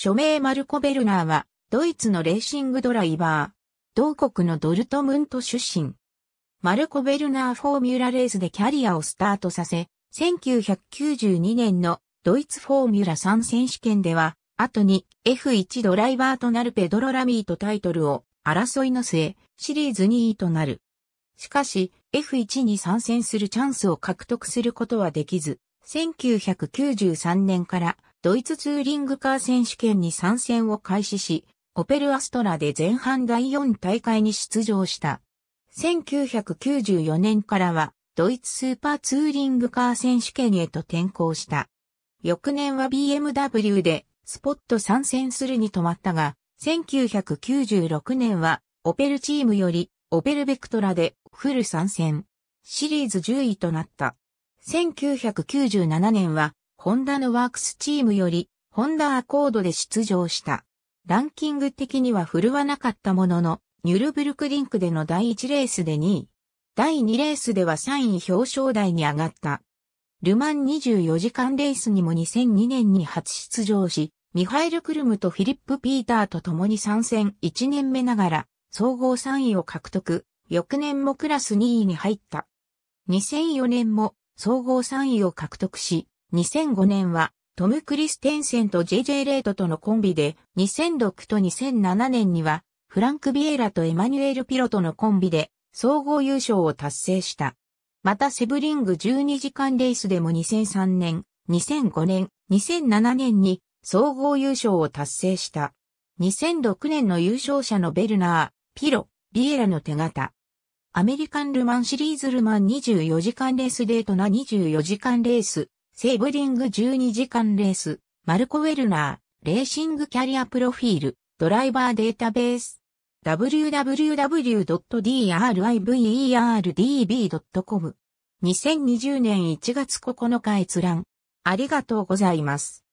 署名マルコ・ベルナーは、ドイツのレーシングドライバー。同国のドルトムント出身。マルコ・ベルナーフォーミュラレースでキャリアをスタートさせ、1992年のドイツフォーミュラ3選手権では、後に F1 ドライバーとなるペドロ・ラミーとタイトルを争いの末、シリーズ2位となる。しかし、F1 に参戦するチャンスを獲得することはできず、1993年からドイツツーリングカー選手権に参戦を開始し、オペルアストラで前半第4大会に出場した。1994年からは、ドイツスーパーツーリングカー選手権へと転向した。翌年は BMW でスポット参戦するに止まったが、1996年はオペルチームよりオペルベクトラでフル参戦。シリーズ10位となった。1997年はホンダのワークスチームより、ホンダアコードで出場した。ランキング的には振るわなかったものの、ニュルブルクリンクでの第1レースで2位。第2レースでは3位表彰台に上がった。ルマン24時間レースにも2002年に初出場し、ミハイル・クルムとフィリップ・ピーターと共に参戦1年目ながら、総合3位を獲得、翌年もクラス2位に入った。2004年も総合3位を獲得し、2005年はトム・クリステンセンと JJ レートとのコンビで、2006と2007年には、フランク・ビエラとエマニュエル・ピロとのコンビで、総合優勝を達成した。またセブリング12時間レースでも2003年、2005年、2007年に総合優勝を達成した。2006年の優勝者のベルナー、ピロ、ビエラの手形。アメリカンルマンシリーズルマン24時間レースデートな24時間レース、セーブリング12時間レース、マルコ・ウェルナー、レーシングキャリアプロフィール、ドライバーデータベース、www.driverdb.com2020 年1月9日閲覧。ありがとうございます。